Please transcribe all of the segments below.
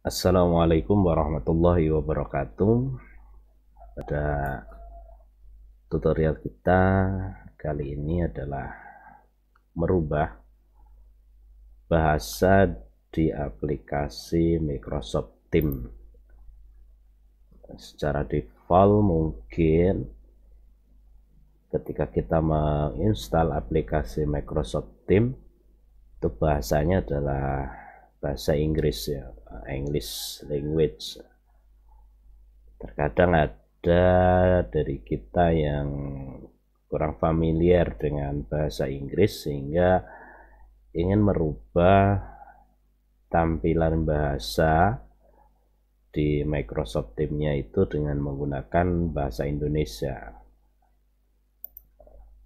Assalamualaikum warahmatullahi wabarakatuh. Pada tutorial kita kali ini adalah merubah bahasa di aplikasi Microsoft Teams. Secara default mungkin ketika kita menginstal aplikasi Microsoft Teams itu bahasanya adalah bahasa Inggris ya Eh, English language terkadang ada dari kita yang kurang familiar dengan bahasa Inggris sehingga ingin merubah tampilan bahasa di Microsoft Teamsnya itu dengan menggunakan bahasa Indonesia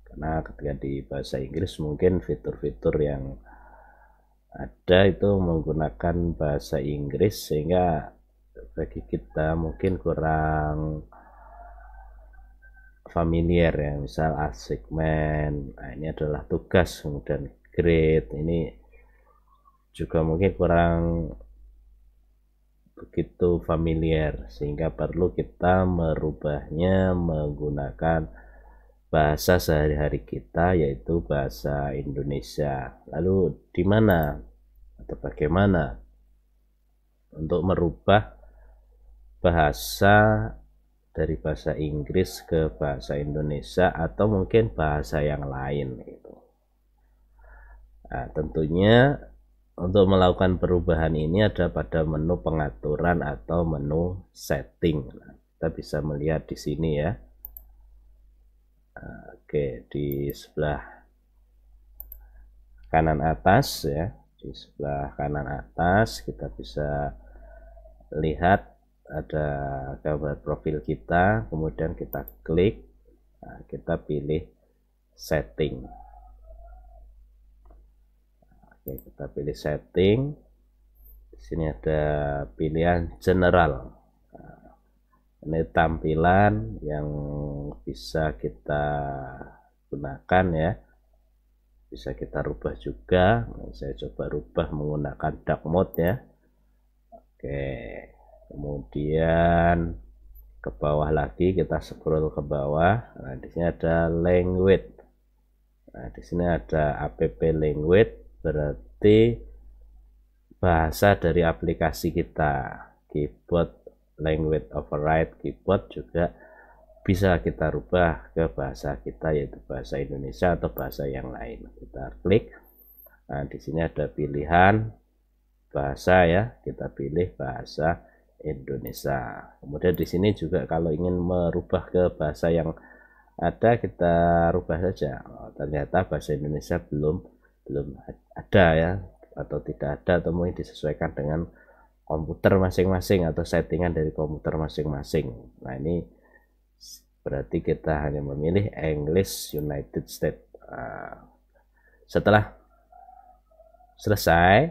karena ketika di bahasa Inggris mungkin fitur-fitur yang ada itu menggunakan bahasa Inggris sehingga bagi kita mungkin kurang familiar ya misal assignment nah, ini adalah tugas kemudian grade ini juga mungkin kurang begitu familiar sehingga perlu kita merubahnya menggunakan bahasa sehari-hari kita yaitu bahasa Indonesia. Lalu di mana atau bagaimana untuk merubah bahasa dari bahasa Inggris ke bahasa Indonesia atau mungkin bahasa yang lain gitu. Nah, tentunya untuk melakukan perubahan ini ada pada menu pengaturan atau menu setting. Nah, kita bisa melihat di sini ya Oke, di sebelah kanan atas ya, di sebelah kanan atas kita bisa lihat ada gambar profil kita, kemudian kita klik, nah, kita pilih setting. Oke, kita pilih setting. Di sini ada pilihan general ini tampilan yang bisa kita gunakan ya bisa kita rubah juga saya coba rubah menggunakan dark mode ya oke kemudian ke bawah lagi kita scroll ke bawah nah di sini ada language nah di sini ada app language berarti bahasa dari aplikasi kita keyboard language override keyboard juga bisa kita rubah ke bahasa kita yaitu bahasa Indonesia atau bahasa yang lain kita klik nah di sini ada pilihan bahasa ya kita pilih bahasa Indonesia kemudian di sini juga kalau ingin merubah ke bahasa yang ada kita rubah saja oh, ternyata bahasa Indonesia belum belum ada ya atau tidak ada atau mungkin disesuaikan dengan komputer masing-masing atau settingan dari komputer masing-masing. Nah ini berarti kita hanya memilih English United States. Ah, setelah selesai,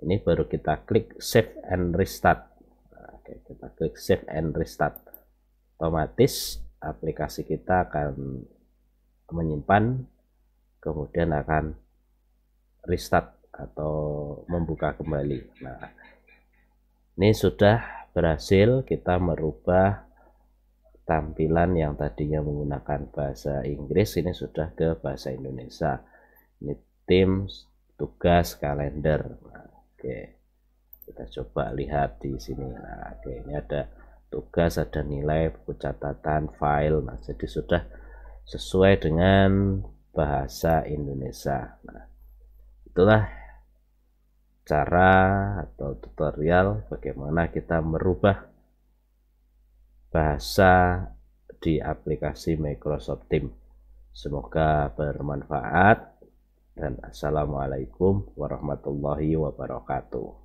ini baru kita klik Save and Restart. Ah, oke, kita klik Save and Restart. Otomatis aplikasi kita akan menyimpan, kemudian akan restart atau membuka kembali. Nah, ini sudah berhasil kita merubah tampilan yang tadinya menggunakan bahasa Inggris ini sudah ke bahasa Indonesia ini tim tugas kalender nah, oke okay. kita coba lihat di sini nah oke okay. ini ada tugas ada nilai buku catatan file nah jadi sudah sesuai dengan bahasa Indonesia nah itulah cara atau tutorial bagaimana kita merubah bahasa di aplikasi Microsoft Teams. Semoga bermanfaat dan assalamualaikum warahmatullahi wabarakatuh.